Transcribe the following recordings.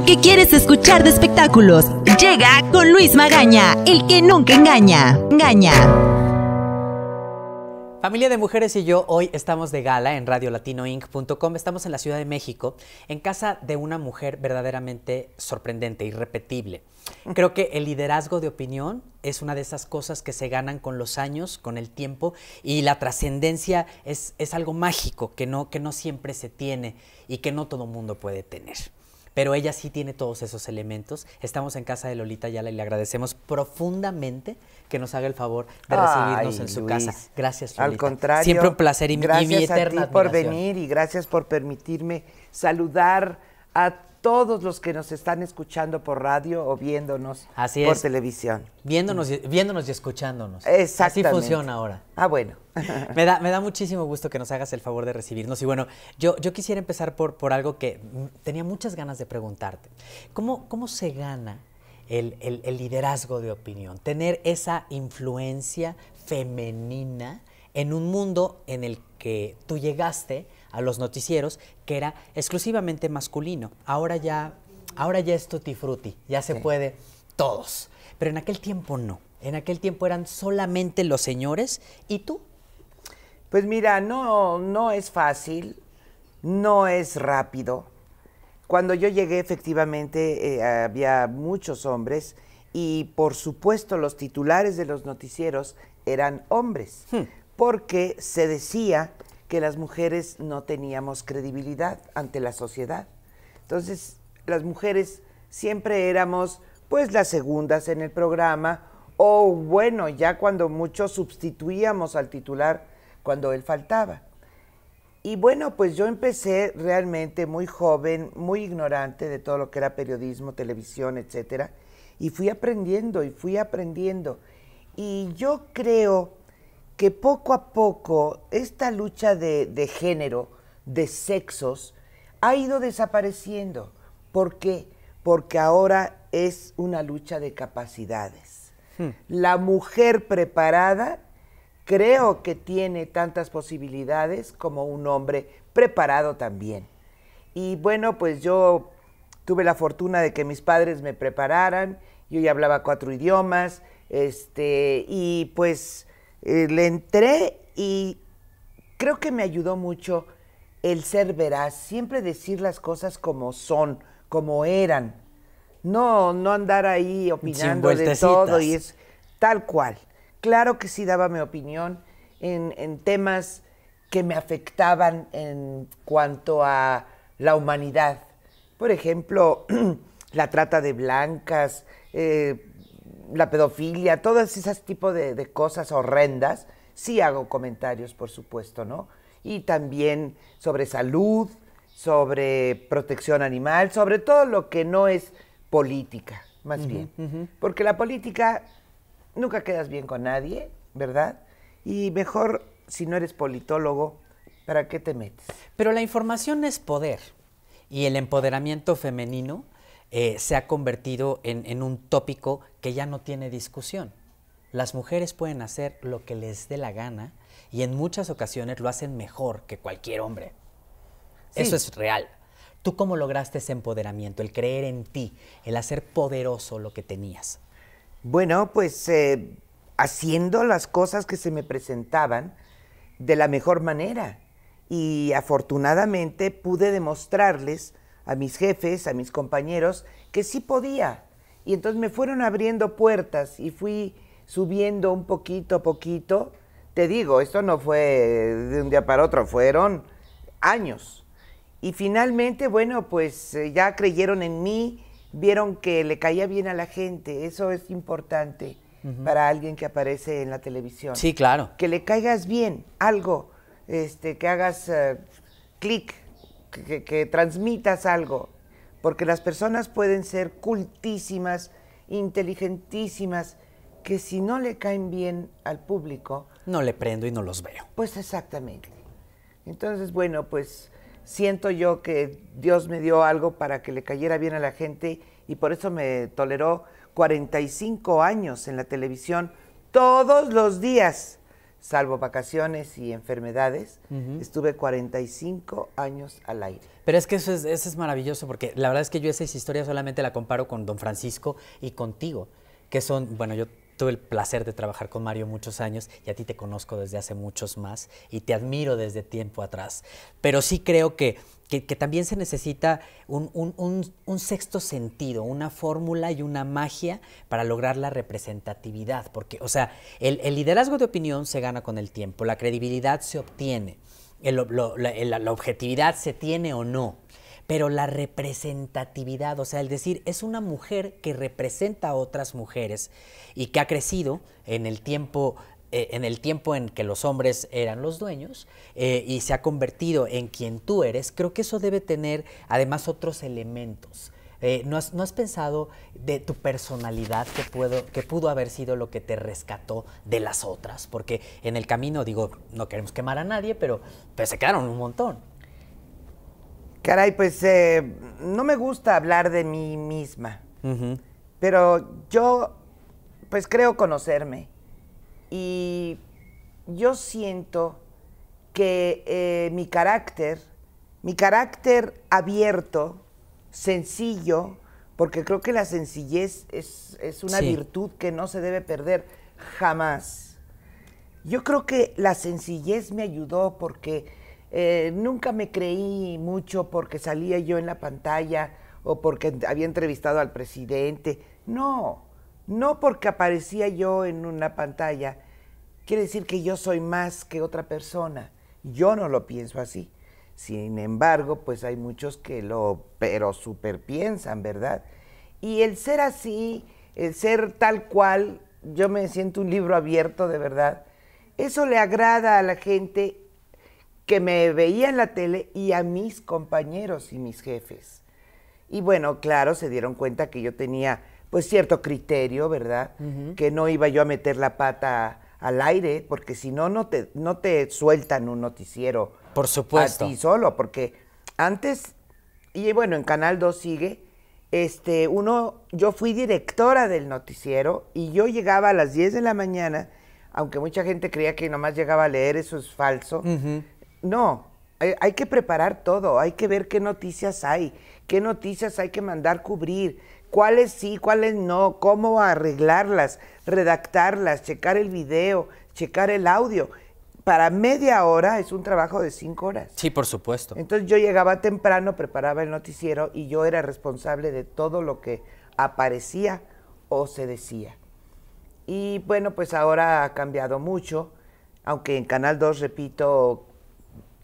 lo que quieres escuchar de espectáculos. Llega con Luis Magaña, el que nunca engaña. Engaña. Familia de Mujeres y yo hoy estamos de gala en radiolatinoinc.com. Estamos en la Ciudad de México, en casa de una mujer verdaderamente sorprendente, irrepetible. Mm. Creo que el liderazgo de opinión es una de esas cosas que se ganan con los años, con el tiempo, y la trascendencia es, algo mágico que no, que no siempre se tiene y que no todo mundo puede tener. Pero ella sí tiene todos esos elementos. Estamos en casa de Lolita ya y le agradecemos profundamente que nos haga el favor de recibirnos en su casa. Gracias, Lolita. Al contrario. Siempre un placer y, gracias mi eterna por venir y gracias por permitirme saludar a todos los que nos están escuchando por radio o viéndonos por televisión. Viéndonos y, viéndonos y escuchándonos. Exactamente. Así funciona ahora. Ah, bueno. me, da, muchísimo gusto que nos hagas el favor de recibirnos. Y bueno, yo, quisiera empezar por, por algo que tenía muchas ganas de preguntarte. ¿Cómo, se gana el liderazgo de opinión? Tener esa influencia femenina en un mundo en el que tú llegaste a los noticieros, que era exclusivamente masculino. Ahora ya, ahora ya es tutti frutti, ya se puede todos. Pero en aquel tiempo no. En aquel tiempo eran solamente los señores y tú. Pues mira, no, no es fácil, no es rápido. Cuando yo llegué, efectivamente, eh, había muchos hombres y, por supuesto, los titulares de los noticieros eran hombres, hmm. porque se decía que las mujeres no teníamos credibilidad ante la sociedad. Entonces, las mujeres siempre éramos pues las segundas en el programa o bueno, ya cuando muchos sustituíamos al titular cuando él faltaba. Y bueno, pues yo empecé realmente muy joven, muy ignorante de todo lo que era periodismo, televisión, etcétera, y fui aprendiendo y fui aprendiendo. Y yo creo que poco a poco esta lucha de, género, de sexos, ha ido desapareciendo. ¿Por qué? Porque ahora es una lucha de capacidades. Hmm. La mujer preparada creo que tiene tantas posibilidades como un hombre preparado también. Y bueno, pues yo tuve la fortuna de que mis padres me prepararan, yo ya hablaba cuatro idiomas, este, y pues eh, le entré y creo que me ayudó mucho el ser veraz, siempre decir las cosas como son, como eran. No, no andar ahí opinando de todo y es tal cual. Claro que sí daba mi opinión en, temas que me afectaban en cuanto a la humanidad. Por ejemplo, la trata de blancas, eh, la pedofilia, todas esas tipos de, cosas horrendas, sí hago comentarios, por supuesto, ¿no? Y también sobre salud, sobre protección animal, sobre todo lo que no es política, más bien. Porque la política nunca quedas bien con nadie, ¿verdad? Y mejor, si no eres politólogo, ¿para qué te metes? Pero la información es poder. Y el empoderamiento femenino eh, se ha convertido en, un tópico que ya no tiene discusión. Las mujeres pueden hacer lo que les dé la gana y en muchas ocasiones lo hacen mejor que cualquier hombre. Eso es real. ¿Tú cómo lograste ese empoderamiento, el creer en ti, el hacer poderoso lo que tenías? Bueno, pues eh, haciendo las cosas que se me presentaban de la mejor manera. Y afortunadamente pude demostrarles a mis jefes, a mis compañeros, que sí podía. Y entonces me fueron abriendo puertas y fui subiendo un poquito a poquito. Te digo, esto no fue de un día para otro, fueron años. Y finalmente, bueno, pues eh, ya creyeron en mí, vieron que le caía bien a la gente, eso es importante para alguien que aparece en la televisión. Sí, claro. Que le caigas bien, algo, este, que hagas eh, clic que, transmitas algo, porque las personas pueden ser cultísimas, inteligentísimas, que si no le caen bien al público... No le prendo y no los veo. Pues exactamente. Entonces, bueno, pues siento yo que Dios me dio algo para que le cayera bien a la gente y por eso me toleró 45 años en la televisión todos los días salvo vacaciones y enfermedades, estuve 45 años al aire. Pero es que eso es, eso es maravilloso, porque la verdad es que yo esa historia solamente la comparo con Don Francisco y contigo, que son, bueno, yo tuve el placer de trabajar con Mario muchos años y a ti te conozco desde hace muchos más y te admiro desde tiempo atrás. Pero sí creo que, también se necesita un, sexto sentido, una fórmula y una magia para lograr la representatividad. Porque, o sea, el, liderazgo de opinión se gana con el tiempo, la credibilidad se obtiene. la objetividad se tiene o no pero la representatividad, o sea, el decir, es una mujer que representa a otras mujeres y que ha crecido en el tiempo eh, en el tiempo en que los hombres eran los dueños eh, y se ha convertido en quien tú eres, creo que eso debe tener además otros elementos. Eh, ¿no, has, ¿no, has, pensado de tu personalidad que, puedo, que pudo haber sido lo que te rescató de las otras? Porque en el camino, digo, no queremos quemar a nadie, pero pues, se quedaron un montón. Caray, pues eh, no me gusta hablar de mí misma, pero yo pues creo conocerme y yo siento que eh, mi carácter, mi carácter abierto, sencillo, porque creo que la sencillez es, una virtud que no se debe perder jamás. Yo creo que la sencillez me ayudó porque eh, nunca me creí mucho porque salía yo en la pantalla o porque había entrevistado al presidente. No, no porque aparecía yo en una pantalla. Quiere decir que yo soy más que otra persona. Yo no lo pienso así. Sin embargo, pues hay muchos que lo, pero super piensan, ¿verdad? Y el ser así, el ser tal cual, yo me siento un libro abierto de verdad, eso le agrada a la gente que me veía en la tele y a mis compañeros y mis jefes. Y bueno, claro, se dieron cuenta que yo tenía pues cierto criterio, ¿verdad? Que no iba yo a meter la pata al aire, porque si no, no te, no te sueltan un noticiero. Por supuesto. A ti solo, porque antes, y bueno, en Canal 2 sigue, este, uno, yo fui directora del noticiero y yo llegaba a las 10 de la mañana, aunque mucha gente creía que nomás llegaba a leer, eso es falso. No, hay, que preparar todo, hay que ver qué noticias hay, qué noticias hay que mandar cubrir, cuáles sí, cuáles no, cómo arreglarlas, redactarlas, checar el video, checar el audio. Para media hora es un trabajo de cinco horas. Sí, por supuesto. Entonces yo llegaba temprano, preparaba el noticiero y yo era responsable de todo lo que aparecía o se decía. Y bueno, pues ahora ha cambiado mucho, aunque en Canal 2, repito,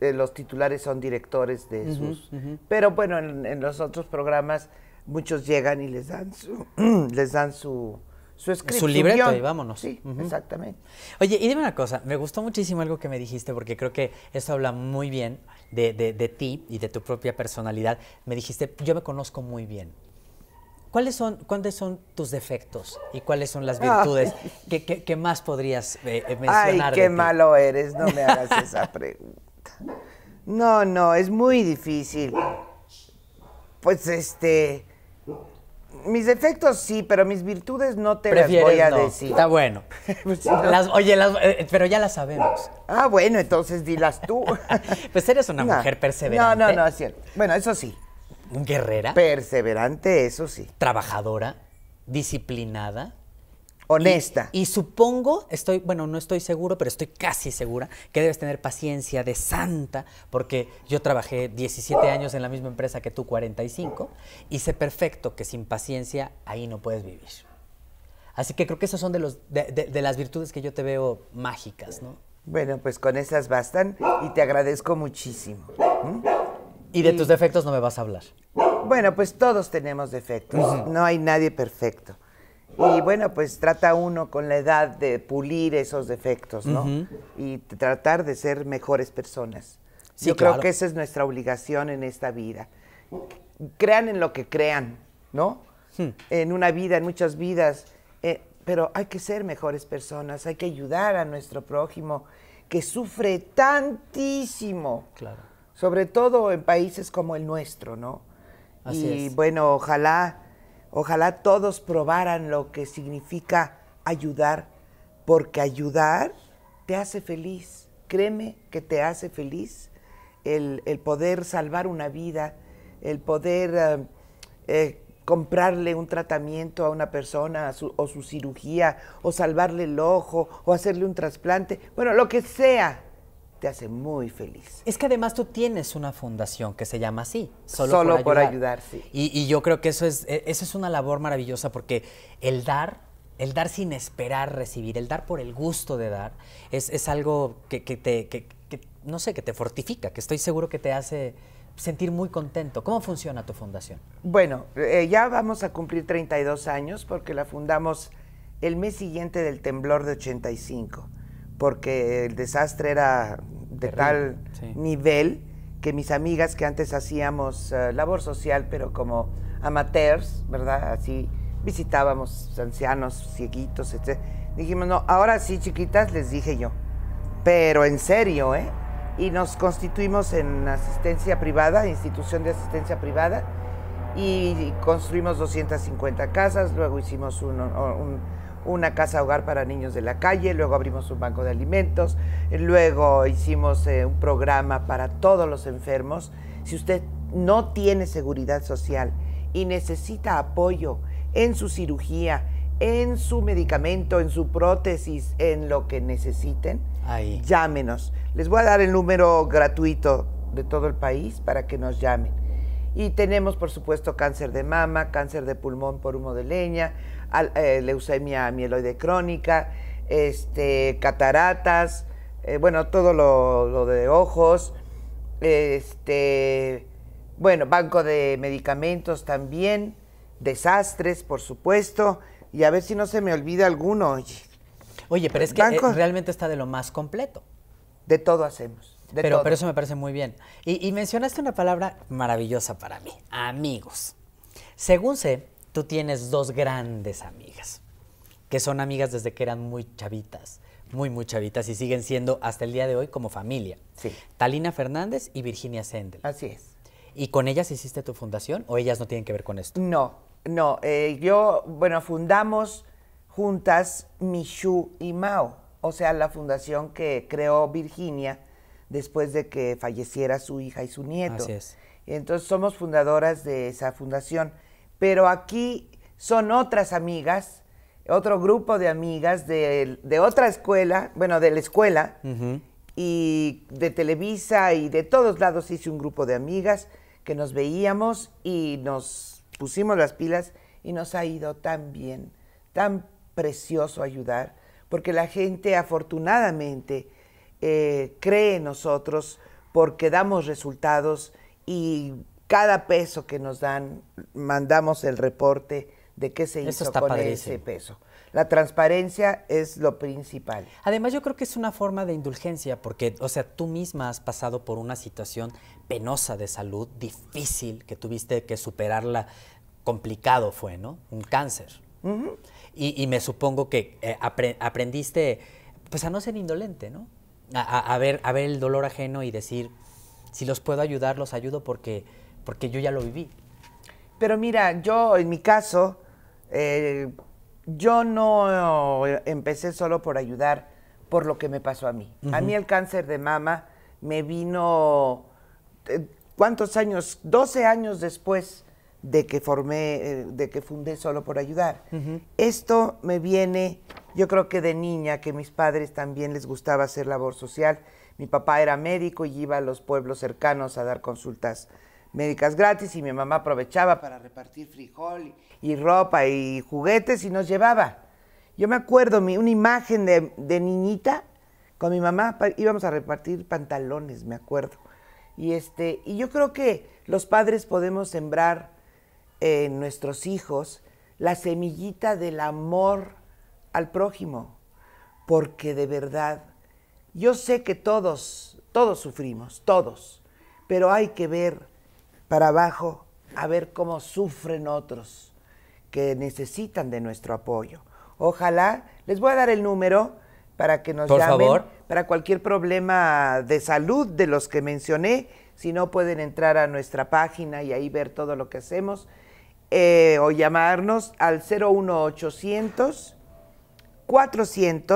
eh, los titulares son directores de sus... Pero bueno, en, los otros programas muchos llegan y les dan su... les dan su su, libreto y vámonos. Sí, exactamente. Oye, y dime una cosa, me gustó muchísimo algo que me dijiste porque creo que esto habla muy bien de, ti y de tu propia personalidad. Me dijiste, yo me conozco muy bien. ¿Cuáles son, ¿Cuáles son tus defectos y cuáles son las virtudes que, más podrías eh, eh, mencionar? Ay, qué malo eres, no me hagas esa pregunta. No, no, es muy difícil. Pues este. Mis defectos sí, pero mis virtudes no te las voy a decir. Está bueno. Pues, oye, eh, pero ya las sabemos. Ah, bueno, entonces dilas tú. pues eres una mujer perseverante. No, no, no, es cierto. Bueno, eso sí. Guerrera. Perseverante, eso sí. Trabajadora, disciplinada. Honesta. Y, supongo, estoy, bueno, no estoy seguro, pero estoy casi segura que debes tener paciencia de santa, porque yo trabajé 17 años en la misma empresa que tú, 45, y sé perfecto que sin paciencia ahí no puedes vivir. Así que creo que esas son de, las virtudes que yo te veo mágicas, ¿no? Bueno, pues con esas bastan y te agradezco muchísimo. Y de tus defectos no me vas a hablar. Bueno, pues todos tenemos defectos, no hay nadie perfecto. Y bueno, pues trata uno con la edad de pulir esos defectos, ¿no? Y tratar de ser mejores personas. Yo creo que esa es nuestra obligación en esta vida. Crean en lo que crean, ¿no? Hmm. En una vida, en muchas vidas. Eh, pero hay que ser mejores personas, hay que ayudar a nuestro prójimo que sufre tantísimo. Claro. Sobre todo en países como el nuestro, ¿no? y bueno, ojalá Ojalá todos probaran lo que significa ayudar, porque ayudar te hace feliz. Créeme que te hace feliz el, poder salvar una vida, el poder eh, eh, comprarle un tratamiento a una persona o su cirugía, o salvarle el ojo, o hacerle un trasplante, bueno, lo que sea, hace muy feliz. Es que además tú tienes una fundación que se llama así, solo, solo por, ayudar. sí. y, yo creo que eso es, e, es una labor maravillosa porque el dar, el dar sin esperar recibir, el dar por el gusto de dar, es, algo que, te, no sé, que te fortifica, que estoy seguro que te hace sentir muy contento. ¿Cómo funciona tu fundación? Bueno, eh, ya vamos a cumplir 32 años porque la fundamos el mes siguiente del temblor de 85 porque el desastre era de tal nivel que mis amigas que antes hacíamos eh, labor social, pero como amateurs, ¿verdad? Así visitábamos ancianos, cieguitos, etc. Dijimos, no, ahora sí, chiquitas, les dije yo. Pero en serio, ¿eh? Y nos constituimos en asistencia privada, institución de asistencia privada, y construimos 250 casas, luego hicimos un, un una casa hogar para niños de la calle, luego abrimos un banco de alimentos, luego hicimos eh, un programa para todos los enfermos. Si usted no tiene seguridad social y necesita apoyo en su cirugía, en su medicamento, en su prótesis, en lo que necesiten, llámenos. Les voy a dar el número gratuito de todo el país para que nos llamen y tenemos, por supuesto, cáncer de mama, cáncer de pulmón por humo de leña, eh, leucemia mieloide crónica, este, cataratas, eh, bueno, todo lo, de ojos, este, bueno, banco de medicamentos también, desastres, por supuesto, y a ver si no se me olvida alguno. Oye, pero es que eh, realmente está de lo más completo. De todo hacemos pero, eso me parece muy bien. Y, mencionaste una palabra maravillosa para mí, amigos. Según sé, tú tienes dos grandes amigas, que son amigas desde que eran muy chavitas, muy, muy chavitas, y siguen siendo hasta el día de hoy como familia. Sí. Talina Fernández y Virginia Sendel. Así es. ¿Y con ellas hiciste tu fundación o ellas no tienen que ver con esto? No, no. Eh, yo, bueno, fundamos juntas Michu y Mao, o sea, la fundación que creó Virginia después de que falleciera su hija y su nieto. entonces somos fundadoras de esa fundación. Pero aquí son otras amigas, otro grupo de amigas de, otra escuela, bueno, de la escuela, y de Televisa y de todos lados hice un grupo de amigas que nos veíamos y nos pusimos las pilas y nos ha ido tan bien, tan precioso ayudar, porque la gente afortunadamente eh, cree en nosotros porque damos resultados y cada peso que nos dan, mandamos el reporte de qué se hizo con ese peso. La transparencia es lo principal. Además, yo creo que es una forma de indulgencia, porque, o sea, tú misma has pasado por una situación penosa de salud, difícil, que tuviste que superarla, complicado fue, ¿no? Un cáncer. y, me supongo que eh, aprendiste, pues, a no ser indolente, ¿no? a, ver, a ver el dolor ajeno y decir, si los puedo ayudar, los ayudo porque, porque yo ya lo viví. Pero mira, yo en mi caso, eh, yo no empecé solo por ayudar por lo que me pasó a mí. A mí el cáncer de mama me vino, eh, ¿cuántos años? 12 años después de que formé, eh, de que fundé Solo por Ayudar. Esto me viene yo creo que de niña, que mis padres también les gustaba hacer labor social. Mi papá era médico y iba a los pueblos cercanos a dar consultas médicas gratis y mi mamá aprovechaba para repartir frijol y, ropa y juguetes y nos llevaba. Yo me acuerdo una imagen de, niñita con mi mamá, íbamos a repartir pantalones, me acuerdo. Y, este, y yo creo que los padres podemos sembrar en nuestros hijos la semillita del amor al prójimo, porque de verdad, yo sé que todos, todos sufrimos, todos, pero hay que ver para abajo a ver cómo sufren otros que necesitan de nuestro apoyo. Ojalá, les voy a dar el número para que nos llamen favor. para cualquier problema de salud de los que mencioné. Si no, pueden entrar a nuestra página y ahí ver todo lo que hacemos. Eh, o llamarnos al 01800 400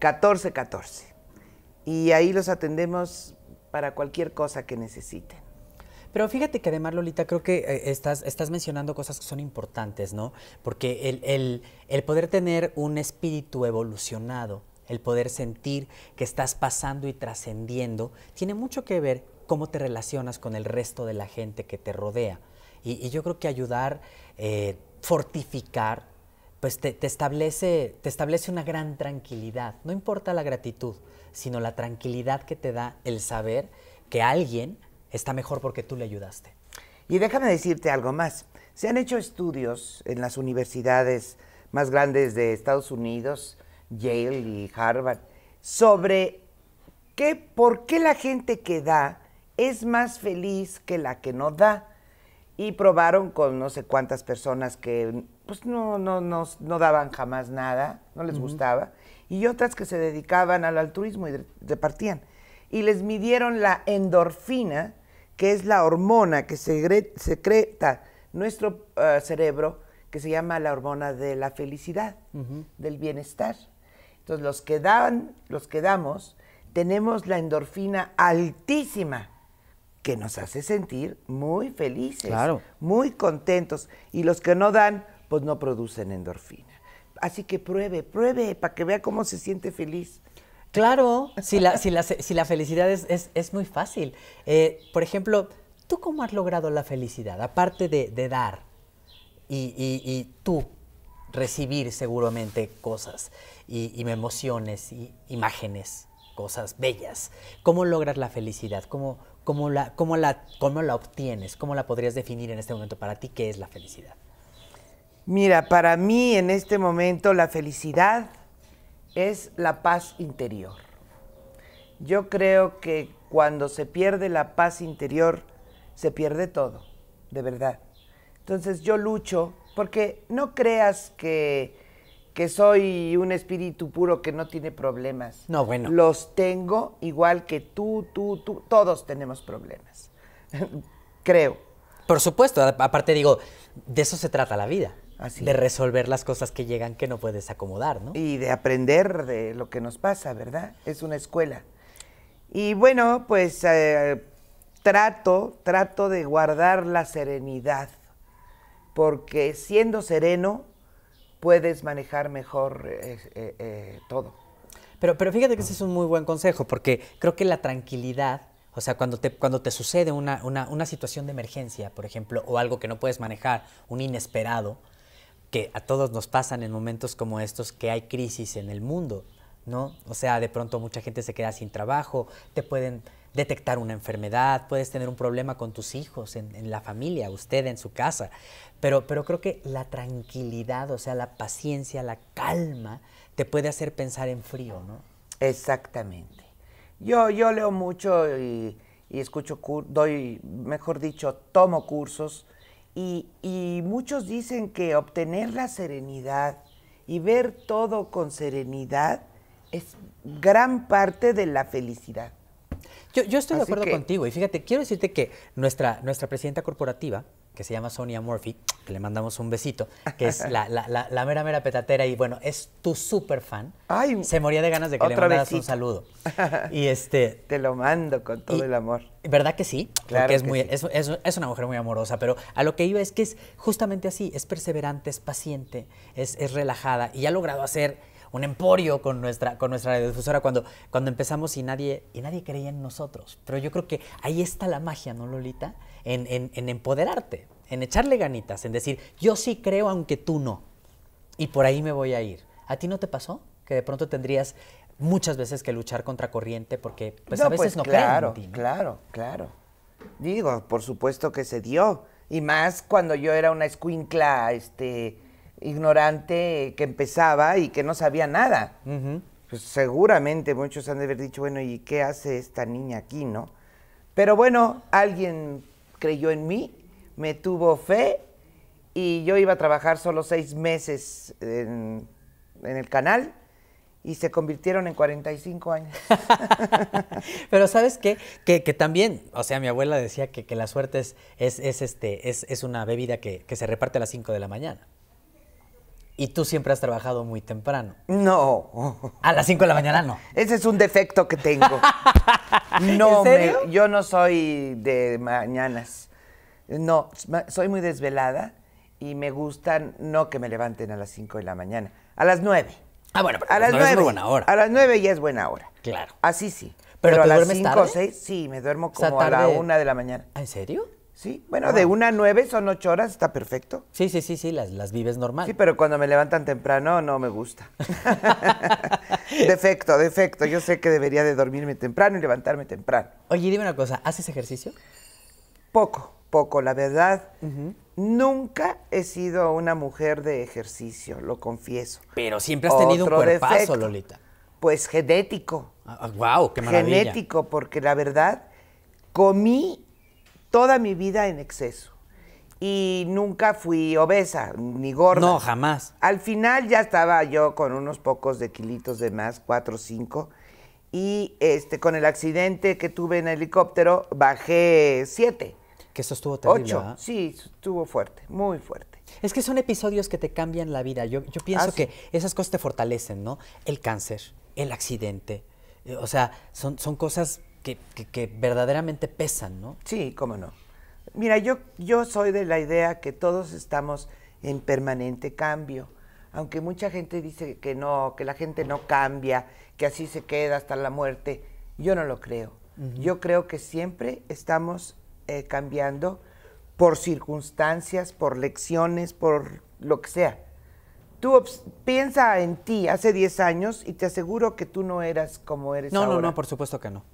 1414. Y ahí los atendemos para cualquier cosa que necesiten. Pero fíjate que además, Lolita, creo que eh, estás, estás mencionando cosas que son importantes, ¿no? Porque el, el, el poder tener un espíritu evolucionado, el poder sentir que estás pasando y trascendiendo, tiene mucho que ver cómo te relacionas con el resto de la gente que te rodea. Y, yo creo que ayudar, eh, fortificar, pues te, establece, te establece una gran tranquilidad. No importa la gratitud, sino la tranquilidad que te da el saber que alguien está mejor porque tú le ayudaste. Y déjame decirte algo más. Se han hecho estudios en las universidades más grandes de Estados Unidos, Yale y Harvard, sobre por qué la gente que da es más feliz que la que no da. Y probaron con no sé cuántas personas que pues no, no, no daban jamás nada, no les gustaba, y otras que se dedicaban al altruismo y repartían. Y les midieron la endorfina, que es la hormona que secreta nuestro eh, cerebro, que se llama la hormona de la felicidad, del bienestar. Entonces, los que dan, los que damos, tenemos la endorfina altísima que nos hace sentir muy felices, muy contentos. Y los que no dan, pues no producen endorfina. Así que pruebe, pruebe para que vea cómo se siente feliz. Claro, si la, si la, felicidad es, muy fácil. Eh, por ejemplo, ¿tú cómo has logrado la felicidad? Aparte de, dar y, tú recibir seguramente cosas y, emociones y imágenes, cosas bellas. ¿Cómo logras la felicidad? ¿Cómo, cómo, la, cómo, la, ¿Cómo la obtienes? ¿Cómo la podrías definir en este momento para ti? ¿Qué es la felicidad? Mira, para mí en este momento la felicidad es la paz interior. Yo creo que cuando se pierde la paz interior, se pierde todo, de verdad. Entonces yo lucho, porque no creas que, que soy un espíritu puro que no tiene problemas. No, bueno. Los tengo igual que tú, tú, tú, todos tenemos problemas, creo. Por supuesto, aparte digo, de eso se trata la vida de resolver las cosas que llegan que no puedes acomodar, ¿no? Y de aprender de lo que nos pasa, ¿verdad? Es una escuela. Y bueno, pues eh, trato, trato de guardar la serenidad, porque siendo sereno puedes manejar mejor eh, eh, todo. Pero, fíjate que ese es un muy buen consejo, porque creo que la tranquilidad o sea, cuando te, cuando te sucede una, situación de emergencia, por ejemplo, o algo que no puedes manejar, un inesperado, que a todos nos pasan en momentos como estos que hay crisis en el mundo, ¿no? O sea, de pronto mucha gente se queda sin trabajo, te pueden detectar una enfermedad, puedes tener un problema con tus hijos, en, la familia, usted en su casa. Pero, pero creo que la tranquilidad, o sea, la paciencia, la calma, te puede hacer pensar en frío, ¿no? Exactamente. Yo, yo leo mucho y, y escucho, doy, mejor dicho, tomo cursos y, muchos dicen que obtener la serenidad y ver todo con serenidad es gran parte de la felicidad. Yo, estoy de acuerdo contigo y fíjate, quiero decirte que nuestra, nuestra presidenta corporativa, que se llama Sonia Murphy, que le mandamos un besito, que es la, mera, mera petatera y bueno, es tu super fan. se moría de ganas de que le mandaras un saludo. Y este, Te lo mando con todo el amor. ¿Verdad que sí? Claro. es, muy, Es, una mujer muy amorosa, pero a lo que iba es que es justamente así, es perseverante, es paciente, es, relajada y ha logrado hacer un emporio con nuestra, con nuestra difusora cuando, cuando empezamos y nadie, y nadie creía en nosotros. Pero yo creo que ahí está la magia, ¿no, Lolita? en, en, empoderarte, en echarle ganitas, en decir, yo sí creo aunque tú no. Y por ahí me voy a ir. ¿A ti no te pasó? Que de pronto tendrías muchas veces que luchar contra corriente porque pues, a veces pues, no claro, creen Claro, claro. Digo, por supuesto que se dio. Y más cuando yo era una escuincla este, ignorante que empezaba y que no sabía nada. Pues, seguramente muchos han de haber dicho, bueno, ¿y qué hace esta niña aquí, no? Pero bueno, alguien creyó en mí, me tuvo fe y yo iba a trabajar solo seis meses en, el canal y se convirtieron en 45 años. Pero sabes qué? Que, también, o sea, mi abuela decía que, la suerte es, es, este, es, una bebida que, que se reparte a las 5 de la mañana. Y tú siempre has trabajado muy temprano. No. A las 5 de la mañana no. Ese es un defecto que tengo. No, yo no soy de mañanas. No, soy muy desvelada y me gustan no que me levanten a las 5 de la mañana, a las 9. Ah, bueno, pero a las 9 es buena hora. A las 9 ya es buena hora. Claro. Así sí. Pero, a las 5 o 6 sí, me duermo como a la 1 de la mañana. ¿Ah, ¿En serio? Sí, bueno, de una a nueve son ocho horas, está perfecto. Sí, sí, sí, sí, las, las vives normal. Sí, pero cuando me levantan temprano no me gusta. defecto, defecto. Yo sé que debería de dormirme temprano y levantarme temprano. Oye, dime una cosa, ¿haces ejercicio? Poco, poco, la verdad. Nunca he sido una mujer de ejercicio, lo confieso. Pero siempre has tenido un cuerpazo, Lolita. Pues genético. Ah, ah, ¡Guau, qué maravilla. Genético, porque la verdad comí toda mi vida en exceso. Y nunca fui obesa, ni gorda. No, jamás. Al final ya estaba yo con unos pocos de kilitos de más, cuatro o cinco. Y este, con el accidente que tuve en helicóptero, bajé siete. Que eso estuvo terrible. Ocho. Sí, estuvo fuerte, muy fuerte. Es que son episodios que te cambian la vida. Yo, pienso ah, que esas cosas te fortalecen, ¿no? El cáncer, el accidente. O sea, son cosas que, verdaderamente pesan, ¿no? Sí, cómo no. Mira, yo, yo soy de la idea que todos estamos en permanente cambio. Aunque mucha gente dice que no, que la gente no cambia, que así se queda hasta la muerte, yo no lo creo. Yo creo que siempre estamos eh, cambiando por circunstancias, por lecciones, por lo que sea. Tú piensa en ti hace 10 años y te aseguro que tú no eras como eres ahora. No, no, no, por supuesto que no.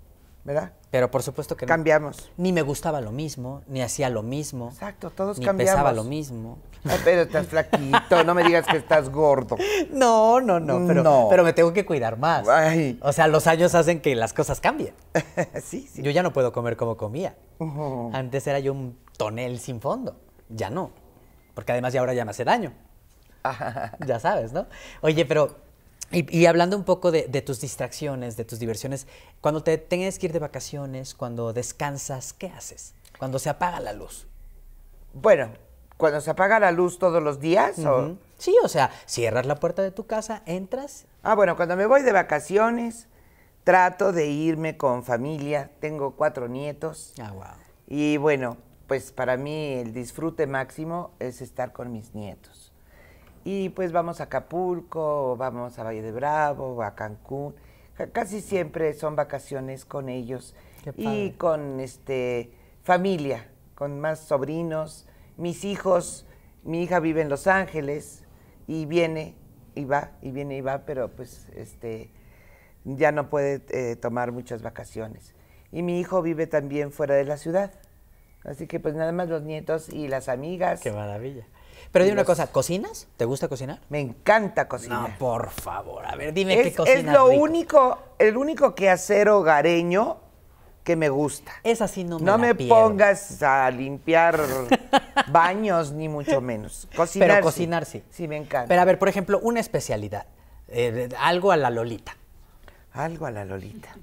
¿verdad? Pero por supuesto que cambiamos. Ni me gustaba lo mismo, ni hacía lo mismo. Exacto, todos ni cambiamos. Pesaba lo mismo. pero estás flaquito, no me digas que estás gordo. No, no, no, pero, pero me tengo que cuidar más. O sea, los años hacen que las cosas cambien. sí, sí. Yo ya no puedo comer como comía. Oh. Antes era yo un tonel sin fondo. Ya no. Porque además ya ahora ya me hace daño. ya sabes, ¿no? Oye, pero y, hablando un poco de, tus distracciones, de tus diversiones, cuando te tienes que ir de vacaciones, cuando descansas, ¿qué haces? Cuando se apaga la luz. Bueno, cuando se apaga la luz todos los días. Sí, o sea, cierras la puerta de tu casa, entras. Ah, bueno, cuando me voy de vacaciones, trato de irme con familia. Tengo cuatro nietos. Ah, wow. Y bueno, pues para mí el disfrute máximo es estar con mis nietos y pues vamos a Acapulco, vamos a Valle de Bravo, a Cancún. Casi siempre son vacaciones con ellos y con este familia, con más sobrinos. Mis hijos, mi hija vive en Los Ángeles y viene y va y viene y va, pero pues este ya no puede eh, tomar muchas vacaciones. Y mi hijo vive también fuera de la ciudad. Así que pues nada más los nietos y las amigas. Qué maravilla. Pero dime una cosa, ¿cocinas? ¿Te gusta cocinar? Me encanta cocinar. No, por favor, a ver, dime qué cocinas. Es lo único, el único quehacer hogareño que me gusta. Es así, no me No me pongas a limpiar baños, ni mucho menos. Cocinar. Pero cocinar sí. sí. me encanta. Pero a ver, por ejemplo, una especialidad. Eh, algo a la Lolita. Algo a la Lolita.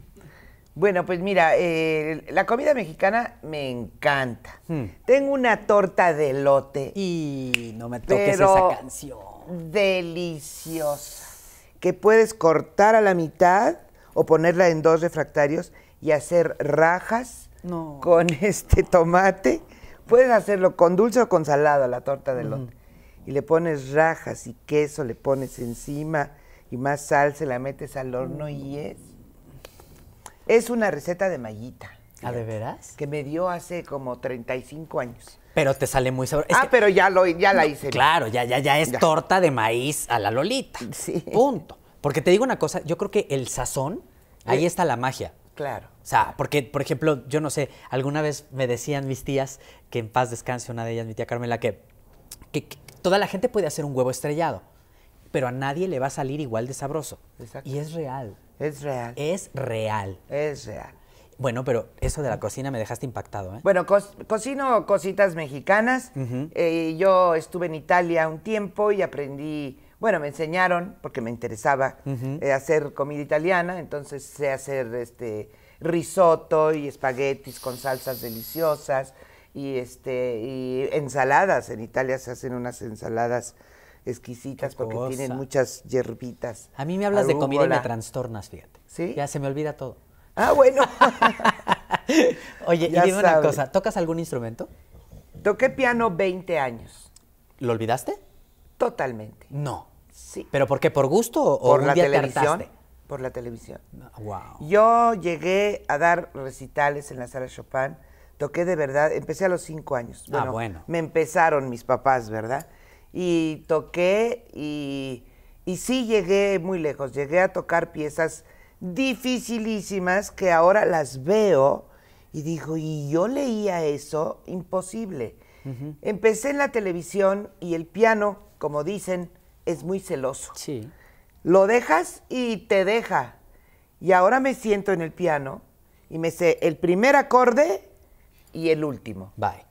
Bueno, pues mira, eh, la comida mexicana me encanta. Hmm. Tengo una torta de lote. Y no me toques esa canción. Deliciosa. Que puedes cortar a la mitad o ponerla en dos refractarios y hacer rajas con este tomate. Puedes hacerlo con dulce o con salado, la torta de lote. Y le pones rajas y queso, le pones encima y más sal, se la metes al horno y es es una receta de mallita. ¿Ah, de veras? Que me dio hace como 35 años. Pero te sale muy sabroso. ah, pero ya, lo, ya la hice. Claro, ya, ya, ya es torta de maíz a la Lolita. Sí. Punto. Porque te digo una cosa, yo creo que el sazón, ahí eh, está la magia. Claro. O sea, porque, por ejemplo, yo no sé, alguna vez me decían mis tías, que en paz descanse una de ellas, mi tía Carmela, que, que, que toda la gente puede hacer un huevo estrellado, pero a nadie le va a salir igual de sabroso. Exacto. Y es real. Es real. Es real. Es real. Bueno, pero eso de la cocina me dejaste impactado. ¿eh? Bueno, cocino cositas mexicanas. Eh, yo estuve en Italia un tiempo y aprendí, bueno, me enseñaron, porque me interesaba eh, hacer comida italiana, entonces sé hacer este risotto y espaguetis con salsas deliciosas y, este, y ensaladas. En Italia se hacen unas ensaladas exquisitas porque tienen muchas hierbitas. A mí me hablas de comida y me trastornas, fíjate. ¿Sí? Ya se me olvida todo. Ah, bueno. Oye, y dime una cosa, ¿tocas algún instrumento? Toqué piano 20 años. ¿Lo olvidaste? Totalmente. No. Sí. ¿Pero por qué? ¿Por gusto o por la televisión? por la televisión. Wow. Yo llegué a dar recitales en la sala Chopin. Toqué de verdad, empecé a los cinco años. ah, bueno. Me empezaron mis papás, ¿verdad? y toqué y, sí llegué muy lejos, llegué a tocar piezas dificilísimas que ahora las veo y digo, y yo leía eso, imposible. Empecé en la televisión y el piano, como dicen, es muy celoso. Sí. Lo dejas y te deja. Y ahora me siento en el piano y me sé el primer acorde y el último. Bye.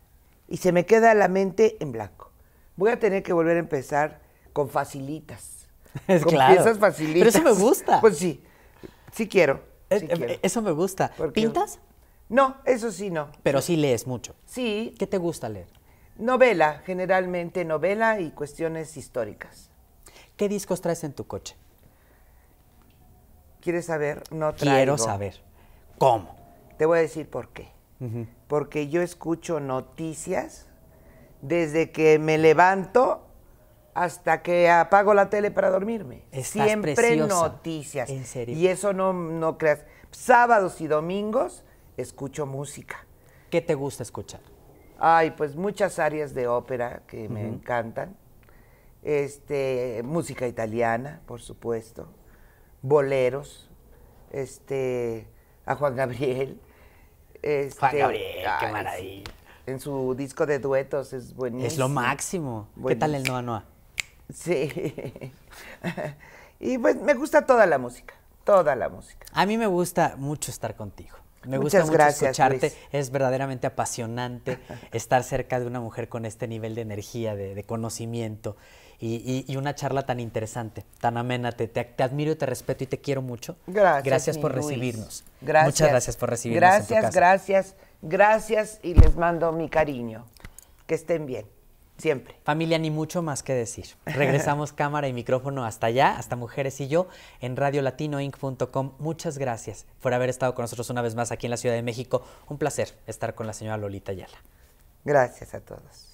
Y se me queda la mente en blanco voy a tener que volver a empezar con facilitas. Es con piezas facilitas. Pero eso me gusta. Pues sí, sí quiero. Eh, eh, eso me gusta. ¿Pintas? No, eso sí no. Pero sí lees mucho. Sí. ¿Qué te gusta leer? Novela, generalmente novela y cuestiones históricas. ¿Qué discos traes en tu coche? ¿Quieres saber? No traigo. Quiero saber. ¿Cómo? Te voy a decir por qué. Porque yo escucho noticias desde que me levanto hasta que apago la tele para dormirme. Siempre noticias. En serio. Y eso no, creas. Sábados y domingos escucho música. ¿Qué te gusta escuchar? Ay, pues muchas áreas de ópera que me encantan. Este, música italiana, por supuesto. Boleros. Este, a Juan Gabriel. Juan este, Gabriel, qué maravilla en su disco de duetos, es buenísimo. Es lo máximo. ¿Qué tal el Noa Noa? Sí. y pues me gusta toda la música, toda la música. A mí me gusta mucho estar contigo. Me gusta mucho escucharte. Es verdaderamente apasionante estar cerca de una mujer con este nivel de energía, de, conocimiento y, una charla tan interesante, tan amena. Te, te, admiro, te respeto y te quiero mucho. Gracias. Gracias por recibirnos. Gracias. Muchas gracias por recibirnos. Gracias, gracias. Gracias y les mando mi cariño. Que estén bien, siempre. Familia, ni mucho más que decir. Regresamos cámara y micrófono hasta allá, hasta Mujeres y yo, en radiolatinoinc.com. Muchas gracias por haber estado con nosotros una vez más aquí en la Ciudad de México. Un placer estar con la señora Lolita Ayala. Gracias a todos.